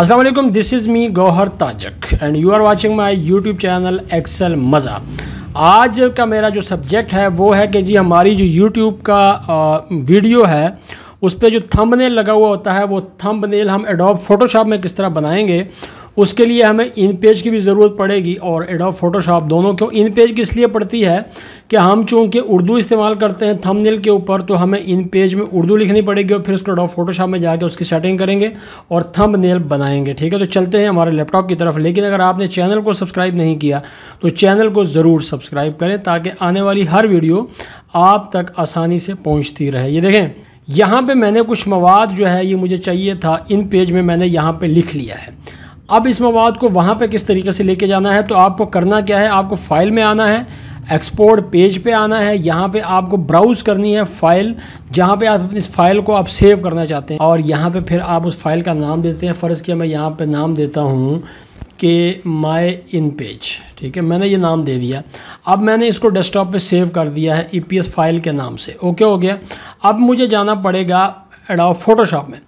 Aslam this is me Gauhar Tajak and you are watching my YouTube channel Excel मज़ा आज का मेरा जो सब्जेक्ट है वो है कि जी हमारी जो यूट्यूब का वीडियो है उस पर जो थम्बनेल लगा हुआ होता है वो थम्बनेल हम एडोब फोटोशॉप में किस तरह बनाएंगे उसके लिए हमें इन पेज की भी ज़रूरत पड़ेगी और एडो फोटोशॉप दोनों क्यों इन पेज की इसलिए पड़ती है कि हम चूँकि उर्दू इस्तेमाल करते हैं थंबनेल के ऊपर तो हमें इन पेज में उर्दू लिखनी पड़ेगी और फिर उसको एडो फोटोशॉप में जाकर उसकी सेटिंग करेंगे और नेल बनाएंगे ठीक है तो चलते हैं हमारे लैपटॉप की तरफ लेकिन अगर आपने चैनल को सब्सक्राइब नहीं किया तो चैनल को ज़रूर सब्सक्राइब करें ताकि आने वाली हर वीडियो आप तक आसानी से पहुँचती रहे ये देखें यहाँ पे मैंने कुछ मवाद जो है ये मुझे चाहिए था इन पेज में मैंने यहाँ पे लिख लिया है अब इस मवाद को वहाँ पर किस तरीके से लेके जाना है तो आपको करना क्या है आपको फाइल में आना है एक्सपोर्ट पेज पे आना है यहाँ पे आपको ब्राउज़ करनी है फ़ाइल जहाँ पे आप अपनी इस फाइल को आप सेव करना चाहते हैं और यहाँ पे फिर आप उस फाइल का नाम देते हैं फ़र्ज़ किया मैं यहाँ पे नाम देता हूँ कि माई इन पेज ठीक है मैंने ये नाम दे दिया अब मैंने इसको डेस्कटॉप पे सेव कर दिया है ई e फाइल के नाम से ओके हो गया अब मुझे जाना पड़ेगा एडाव फ़ोटोशॉप में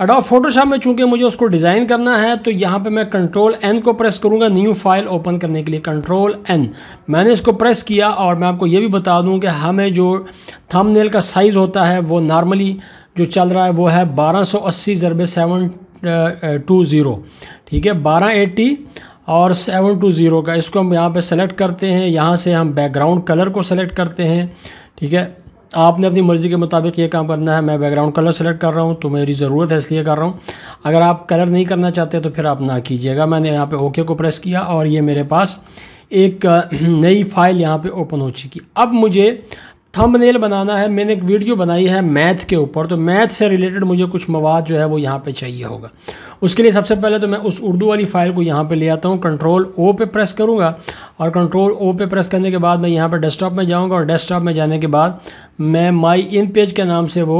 अडॉप फोटोशॉप में चूंकि मुझे उसको डिज़ाइन करना है तो यहाँ पे मैं कंट्रोल एन को प्रेस करूँगा न्यू फाइल ओपन करने के लिए कंट्रोल एन मैंने इसको प्रेस किया और मैं आपको ये भी बता दूँ कि हमें जो थंबनेल का साइज़ होता है वो नॉर्मली जो चल रहा है वो है बारह सौ अस्सी ज़रबे सेवन टू ज़ीरो ठीक है बारह एट्टी और सेवन टू ज़ीरो का इसको हम यहाँ पे सेलेक्ट करते हैं यहाँ से हम बैकग्राउंड कलर को सेलेक्ट करते हैं ठीक है आपने अपनी मर्ज़ी के मुताबिक ये काम करना है मैं बैकग्राउंड कलर सेलेक्ट कर रहा हूँ तो मेरी ज़रूरत है इसलिए कर रहा हूँ अगर आप कलर नहीं करना चाहते तो फिर आप ना कीजिएगा मैंने यहाँ पे ओके को प्रेस किया और ये मेरे पास एक नई फाइल यहाँ पे ओपन हो चुकी अब मुझे थंबनेल बनाना है मैंने एक वीडियो बनाई है मैथ के ऊपर तो मैथ से रिलेटेड मुझे कुछ मवाद जो है वो यहाँ पर चाहिए होगा उसके लिए सबसे पहले तो मैं उस उर्दू वाली फ़ाइल को यहाँ पे ले आता हूँ कंट्रोल ओ पे प्रेस करूँगा और कंट्रोल ओ पे प्रेस करने के बाद मैं यहाँ पे डेस्कटॉप में जाऊँगा और डेस्कटॉप में जाने के बाद मैं माई इन पेज के नाम से वो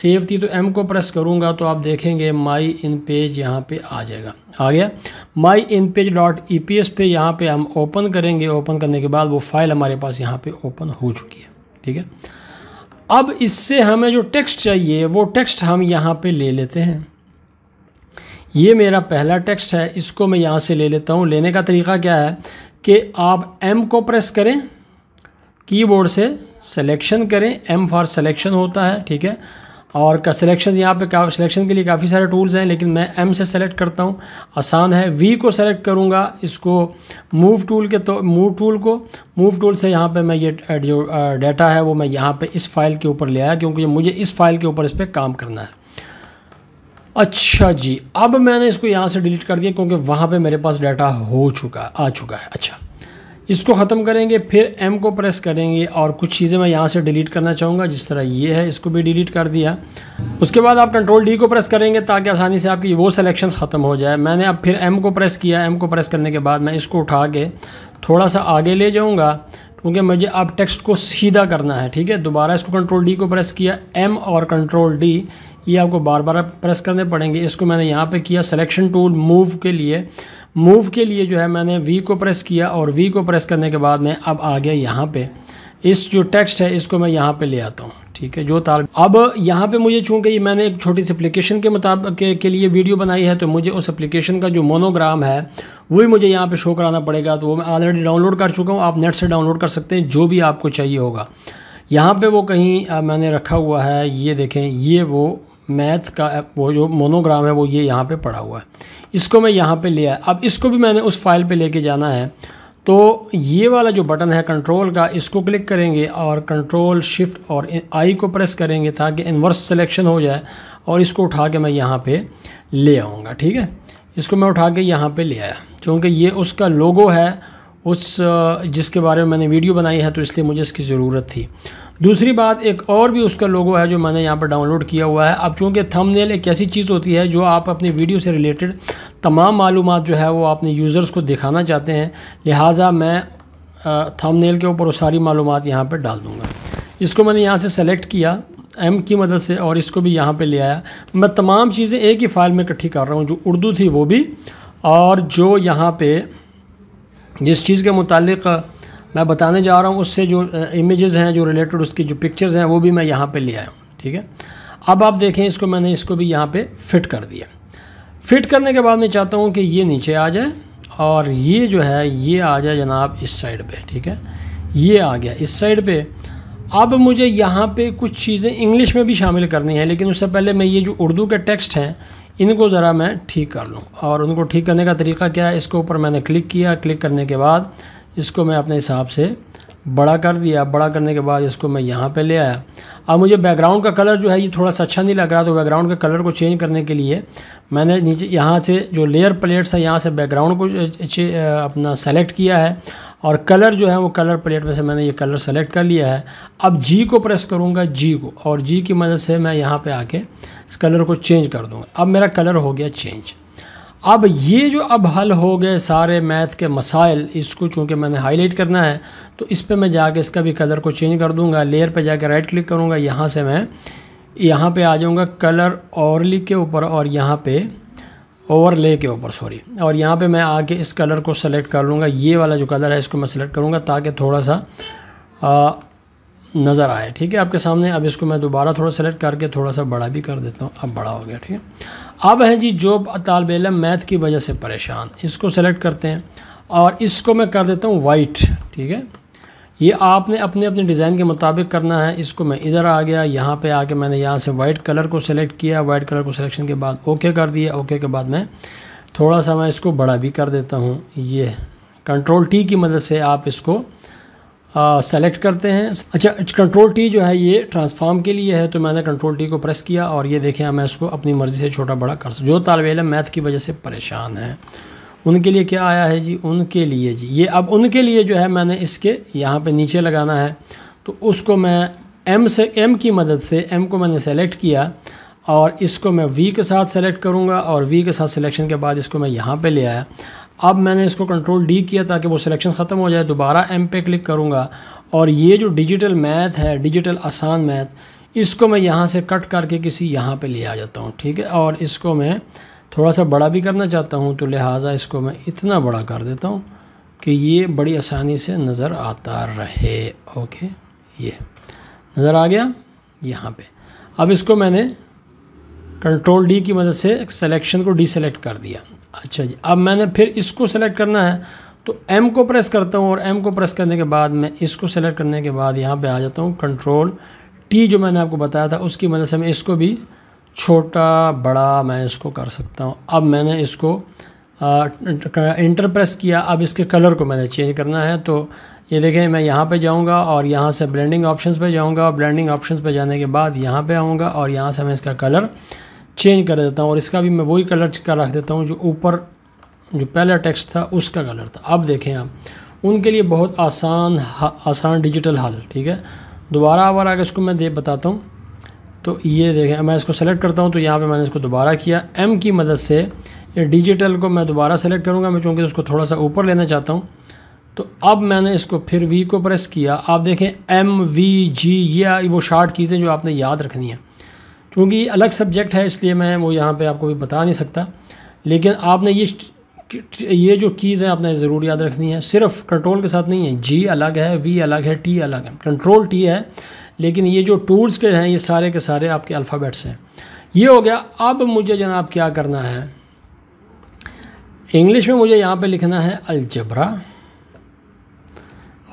सेव थी तो एम को प्रेस करूँगा तो आप देखेंगे माई इन पेज यहाँ पे आ जाएगा आ गया my InPage dot E P S पे यहाँ पर हम ओपन करेंगे ओपन करने के बाद वो फाइल हमारे पास यहाँ पे ओपन हो चुकी है ठीक है अब इससे हमें जो टेक्स्ट चाहिए वो टेक्स्ट हम यहाँ पे ले लेते हैं ये मेरा पहला टेक्स्ट है इसको मैं यहाँ से ले लेता हूँ लेने का तरीका क्या है कि आप एम को प्रेस करें कीबोर्ड से सिलेक्शन करें एम फॉर सिलेक्शन होता है ठीक है और का सिलेक्शन यहाँ पे सिलेक्शन के लिए काफ़ी सारे टूल्स हैं लेकिन मैं एम से सेलेक्ट करता हूँ आसान है वी को सेलेक्ट करूँगा इसको मूव टूल के तो मूव टूल को मूव टूल से यहाँ पे मैं ये जो डाटा है वो मैं यहाँ पे इस फाइल के ऊपर ले आया क्योंकि मुझे इस फाइल के ऊपर इस पर काम करना है अच्छा जी अब मैंने इसको यहाँ से डिलीट कर दिया क्योंकि वहाँ पर मेरे पास डाटा हो चुका आ चुका है अच्छा इसको ख़त्म करेंगे फिर एम को प्रेस करेंगे और कुछ चीज़ें मैं यहाँ से डिलीट करना चाहूँगा जिस तरह ये है इसको भी डिलीट कर दिया उसके बाद आप कंट्रोल डी को प्रेस करेंगे ताकि आसानी से आपकी वो सिलेक्शन ख़त्म हो जाए मैंने अब फिर एम को प्रेस किया एम को प्रेस करने के बाद मैं इसको उठा के थोड़ा सा आगे ले जाऊँगा क्योंकि मुझे अब टेक्स्ट को सीधा करना है ठीक है दोबारा इसको कंट्रोल डी को प्रेस किया एम और कंट्रोल डी ये आपको बार बार प्रेस करने पड़ेंगे इसको मैंने यहाँ पे किया सिलेक्शन टूल मूव के लिए मूव के लिए जो है मैंने वी को प्रेस किया और वी को प्रेस करने के बाद मैं अब आ गया यहाँ पे इस जो टेक्स्ट है इसको मैं यहाँ पे ले आता हूँ ठीक है जो तार अब यहाँ पे मुझे चूँकि ये मैंने एक छोटी सी एप्लीकेशन के मुताबिक के, के लिए वीडियो बनाई है तो मुझे उस एप्लीकेशन का जो मोनोग्राम है वही मुझे यहाँ पे शो कराना पड़ेगा तो वो मैं ऑलरेडी डाउनलोड कर चुका हूँ आप नेट से डाउनलोड कर सकते हैं जो भी आपको चाहिए होगा यहाँ पर वो कहीं मैंने रखा हुआ है ये देखें ये वो मैथ का वो जो मोनोग्राम है वो ये यहाँ पर पड़ा हुआ है इसको मैं यहाँ पे लिया अब इसको भी मैंने उस फाइल पे लेके जाना है तो ये वाला जो बटन है कंट्रोल का इसको क्लिक करेंगे और कंट्रोल शिफ्ट और आई को प्रेस करेंगे ताकि इन्वर्स सिलेक्शन हो जाए और इसको उठा के मैं यहाँ पे ले आऊँगा ठीक है इसको मैं उठा के यहाँ पे ले आया क्योंकि ये उसका लोगो है उस जिसके बारे में मैंने वीडियो बनाई है तो इसलिए मुझे इसकी ज़रूरत थी दूसरी बात एक और भी उसका लोगो है जो मैंने यहाँ पर डाउनलोड किया हुआ है अब चूँकि थंबनेल एक ऐसी चीज़ होती है जो आप अपनी वीडियो से रिलेटेड तमाम मालूम जो है वो अपने यूज़र्स को दिखाना चाहते हैं लिहाजा मैं थंबनेल के ऊपर वो सारी मालूम यहाँ पर डाल दूँगा इसको मैंने यहाँ से सेलेक्ट किया एम की मदद से और इसको भी यहाँ पर ले आया मैं तमाम चीज़ें एक ही फाइल में इकट्ठी कर रहा हूँ जो उर्दू थी वो भी और जो यहाँ पर जिस चीज़ के मुतल मैं बताने जा रहा हूँ उससे जो इमेजेस हैं जो रिलेटेड उसकी जो पिक्चर्स हैं वो भी मैं यहाँ पे ले आया हूँ ठीक है अब आप देखें इसको मैंने इसको भी यहाँ पे फिट कर दिया फिट करने के बाद मैं चाहता हूँ कि ये नीचे आ जाए और ये जो है ये आ जाए जनाब इस साइड पे ठीक है ये आ गया इस साइड पे अब मुझे यहाँ पे कुछ चीज़ें इंग्लिश में भी शामिल करनी है लेकिन उससे पहले मैं ये जो उर्दू के टेक्स्ट हैं इनको ज़रा मैं ठीक कर लूँ और उनको ठीक करने का तरीका क्या है इसके ऊपर मैंने क्लिक किया क्लिक करने के बाद इसको मैं अपने हिसाब से बड़ा कर दिया बड़ा करने के बाद इसको मैं यहाँ पे ले आया अब मुझे बैकग्राउंड का कलर जो है ये थोड़ा सा अच्छा नहीं लग रहा तो बैकग्राउंड के कलर को चेंज करने के लिए मैंने नीचे यहाँ से जो लेयर प्लेट्स है यहाँ से बैकग्राउंड को अपना सेलेक्ट किया है और कलर जो है वो कलर प्लेट में से मैंने ये कलर सेलेक्ट कर लिया है अब जी को प्रेस करूँगा जी को और जी की मदद से मैं यहाँ पर आके इस कलर को चेंज कर दूँगा अब मेरा कलर हो गया चेंज अब ये जो अब हल हो गए सारे मैथ के मसाइल इसको चूँकि मैंने हाईलाइट करना है तो इस पर मैं जाके इसका भी कलर को चेंज कर दूँगा लेयर पर जाके राइट क्लिक करूँगा यहाँ से मैं यहाँ पे आ जाऊँगा कलर ओवरली के ऊपर और यहाँ पे ओवरले के ऊपर सॉरी और यहाँ पे मैं आके इस कलर को सेलेक्ट कर लूँगा ये वाला जो कलर है इसको मैं सेलेक्ट करूँगा ताकि थोड़ा सा आ, नज़र आए ठीक है आपके सामने अब इसको मैं दोबारा थोड़ा सेलेक्ट करके थोड़ा सा बड़ा भी कर देता हूँ अब बड़ा हो गया ठीक है अब है जी जो तालब इलम मैथ की वजह से परेशान इसको सेलेक्ट करते हैं और इसको मैं कर देता हूँ वाइट ठीक है ये आपने अपने अपने डिज़ाइन के मुताबिक करना है इसको मैं इधर आ गया यहाँ पे आके मैंने यहाँ से वाइट कलर को सिलेक्ट किया वाइट कलर को सिलेक्शन के बाद ओके कर दिया ओके के बाद मैं थोड़ा सा मैं इसको बड़ा भी कर देता हूँ ये कंट्रोल टी की मदद से आप इसको सेलेक्ट करते हैं अच्छा कंट्रोल टी जो है ये ट्रांसफार्म के लिए है तो मैंने कंट्रोल टी को प्रेस किया और ये देखें मैं इसको अपनी मर्ज़ी से छोटा बड़ा कर सकता जो तालब इलम मैथ की वजह से परेशान है उनके लिए क्या आया है जी उनके लिए जी ये अब उनके लिए जो है मैंने इसके यहाँ पर नीचे लगाना है तो उसको मैं एम से एम की मदद से एम को मैंने सेलेक्ट किया और इसको मैं वी के साथ सेलेक्ट करूँगा और वी के साथ सिलेक्शन के बाद इसको मैं यहाँ पे ले आया अब मैंने इसको कंट्रोल डी किया ताकि वो सिलेक्शन ख़त्म हो जाए दोबारा एम पे क्लिक करूँगा और ये जो डिजिटल मैथ है डिजिटल आसान मैथ इसको मैं यहाँ से कट करके किसी यहाँ पे ले आ जाता हूँ ठीक है और इसको मैं थोड़ा सा बड़ा भी करना चाहता हूँ तो लिहाजा इसको मैं इतना बड़ा कर देता हूँ कि ये बड़ी आसानी से नज़र आता रहे ओके ये नज़र आ गया यहाँ पे अब इसको मैंने कंट्रोल डी की मदद से सिलेक्शन को डीसेलेक्ट कर दिया अच्छा जी अब मैंने फिर इसको सेलेक्ट करना है तो एम को प्रेस करता हूँ और एम को प्रेस करने के बाद मैं इसको सेलेक्ट करने के बाद यहाँ पे आ जाता हूँ कंट्रोल टी जो मैंने आपको बताया था उसकी मदद से मैं इसको भी छोटा बड़ा मैं इसको कर सकता हूँ अब मैंने इसको इंटर प्रेस किया अब इसके कलर को मैंने चेंज करना है तो ये देखें मैं यहाँ पे जाऊँगा और यहाँ से ब्लेंडिंग ऑप्शंस पे जाऊँगा और ब्लेंडिंग ऑप्शंस पे जाने के बाद यहाँ पे आऊँगा और यहाँ से मैं इसका कलर चेंज कर देता हूँ और इसका भी मैं वही कलर का रख देता हूँ जो ऊपर जो पहला टेक्स्ट था उसका कलर था अब देखें आप उनके लिए बहुत आसान आसान डिजिटल हल ठीक है दोबारा आवर आगे इसको मैं दे बताता हूँ तो ये देखें मैं इसको सेलेक्ट करता हूँ तो यहाँ पे मैंने इसको दोबारा किया एम की मदद से ये डिजिटल को मैं दोबारा सेलेक्ट करूँगा मैं चूँकि उसको थोड़ा सा ऊपर लेना चाहता हूँ तो अब मैंने इसको फिर वी को प्रेस किया आप देखें एम वी जी या वो शार्ट कीज़ें जो आपने याद रखनी है क्योंकि अलग सब्जेक्ट है इसलिए मैं वो यहाँ पे आपको भी बता नहीं सकता लेकिन आपने ये ये जो कीज़ है आपने ज़रूर याद रखनी है सिर्फ कंट्रोल के साथ नहीं है जी अलग है वी अलग है टी अलग है कंट्रोल टी है लेकिन ये जो टूल्स के हैं ये सारे के सारे आपके अल्फ़ाबेट्स हैं ये हो गया अब मुझे जनाब क्या करना है इंग्लिश में मुझे यहाँ पर लिखना है अलजबरा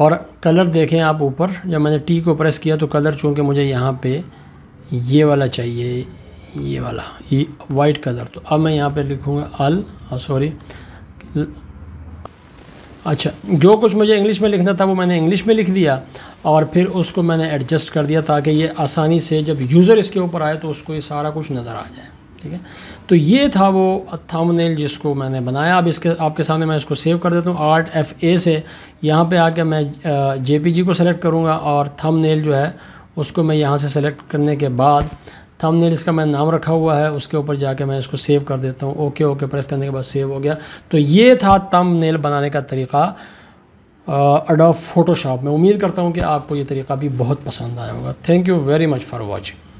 और कलर देखें आप ऊपर जब मैंने टी को प्रेस किया तो कलर चूँकि मुझे यहाँ पर ये वाला चाहिए ये वाला ये वाइट कलर तो अब मैं यहाँ पे लिखूँगा अल सॉरी अच्छा जो कुछ मुझे इंग्लिश में लिखना था वो मैंने इंग्लिश में लिख दिया और फिर उसको मैंने एडजस्ट कर दिया ताकि ये आसानी से जब यूज़र इसके ऊपर आए तो उसको ये सारा कुछ नज़र आ जाए ठीक है तो ये था वो थंबनेल जिसको मैंने बनाया अब इसके आपके सामने मैं इसको सेव कर देता हूँ आर्ट एफ़ ए से यहाँ पे आके मैं जी ah, को सेलेक्ट करूँगा और थंबनेल जो है उसको मैं यहाँ से सेलेक्ट करने के बाद थंबनेल इसका मैं नाम रखा हुआ है उसके ऊपर जाके मैं इसको सेव कर देता हूँ ओके ओके प्रेस करने के बाद सेव हो गया तो ये था थंबनेल बनाने का तरीका अडोब फ़ोटोशॉप में उम्मीद करता हूँ कि आपको ये तरीका भी बहुत पसंद आया होगा thank you very much for watching